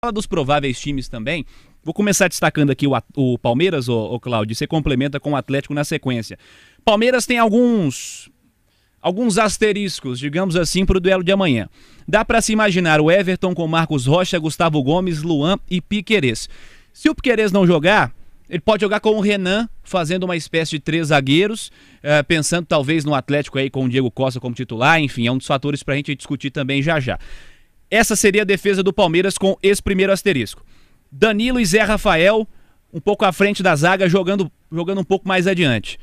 fala dos prováveis times também. Vou começar destacando aqui o, o Palmeiras, o, o Cláudio, você complementa com o Atlético na sequência. Palmeiras tem alguns alguns asteriscos, digamos assim, para o duelo de amanhã. Dá para se imaginar o Everton com Marcos Rocha, Gustavo Gomes, Luan e Piquerez. Se o Piquerez não jogar, ele pode jogar com o Renan, fazendo uma espécie de três zagueiros, eh, pensando talvez no Atlético aí com o Diego Costa como titular, enfim, é um dos fatores para a gente discutir também já já. Essa seria a defesa do Palmeiras com esse primeiro asterisco. Danilo e Zé Rafael, um pouco à frente da zaga, jogando, jogando um pouco mais adiante.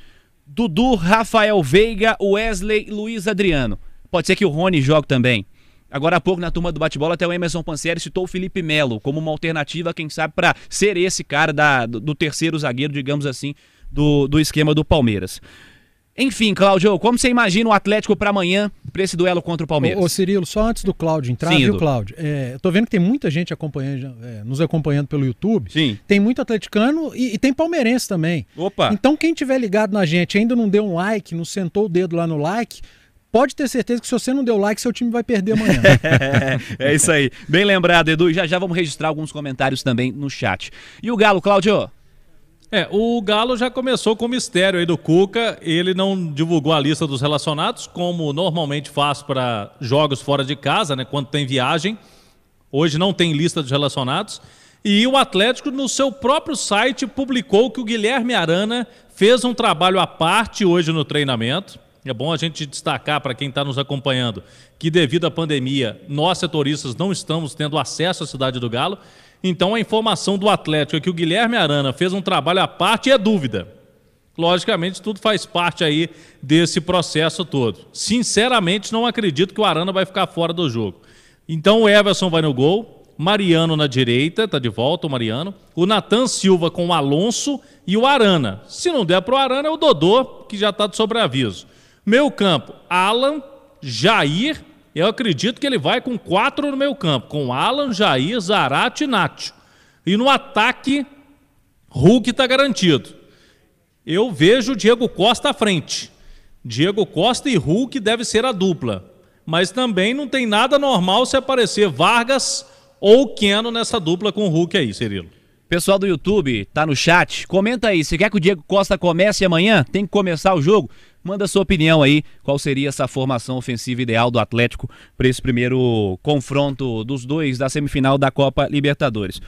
Dudu, Rafael Veiga, Wesley, Luiz Adriano. Pode ser que o Rony jogue também. Agora há pouco, na turma do bate-bola, até o Emerson Panseri citou o Felipe Melo como uma alternativa, quem sabe, para ser esse cara da, do, do, terceiro zagueiro, digamos assim, do, do esquema do Palmeiras. Enfim, Cláudio, como você imagina o Atlético para amanhã para esse duelo contra o Palmeiras. Ô, ô, Cirilo, só antes do Cláudio entrar, Sim, viu, Cláudio? É, tô vendo que tem muita gente acompanhando, é, nos acompanhando pelo YouTube. Sim. Tem muito atleticano e, e, tem palmeirense também. Opa! Então, quem tiver ligado na gente ainda não deu um like, não sentou o dedo lá no like, pode ter certeza que se você não deu like, seu time vai perder amanhã. é, é isso aí. Bem lembrado, Edu. Já já vamos registrar alguns comentários também no chat. E o Galo, Cláudio? É, o Galo já começou com o mistério aí do Cuca. Ele não divulgou a lista dos relacionados, como normalmente faz para jogos fora de casa, né? Quando tem viagem. Hoje não tem lista dos relacionados. E o Atlético, no seu próprio site, publicou que o Guilherme Arana fez um trabalho à parte hoje no treinamento. É bom a gente destacar para quem está nos acompanhando que, devido à pandemia, nós setoristas não estamos tendo acesso à Cidade do Galo. Então a informação do Atlético é que o Guilherme Arana fez um trabalho à parte é dúvida. Logicamente, tudo faz parte aí desse processo todo. Sinceramente, não acredito que o Arana vai ficar fora do jogo. Então o Everson vai no gol, Mariano na direita, tá de volta o Mariano, o Natan Silva com o Alonso e o Arana. Se não der pro Arana, é o Dodô, que já tá de sobreaviso. Meu campo, Alan, Jair eu acredito que ele vai com quatro no meio campo, com Alan, Jair, Zarate e Nacho. E no ataque, Hulk está garantido. Eu vejo o Diego Costa à frente. Diego Costa e Hulk deve ser a dupla. Mas também não tem nada normal se aparecer Vargas ou Keno nessa dupla com o Hulk aí, Cirilo. Pessoal do YouTube, tá no chat. Comenta aí, se quer que o Diego Costa comece amanhã, tem que começar o jogo. Manda sua opinião aí, qual seria essa formação ofensiva ideal do Atlético para esse primeiro confronto dos dois da semifinal da Copa Libertadores.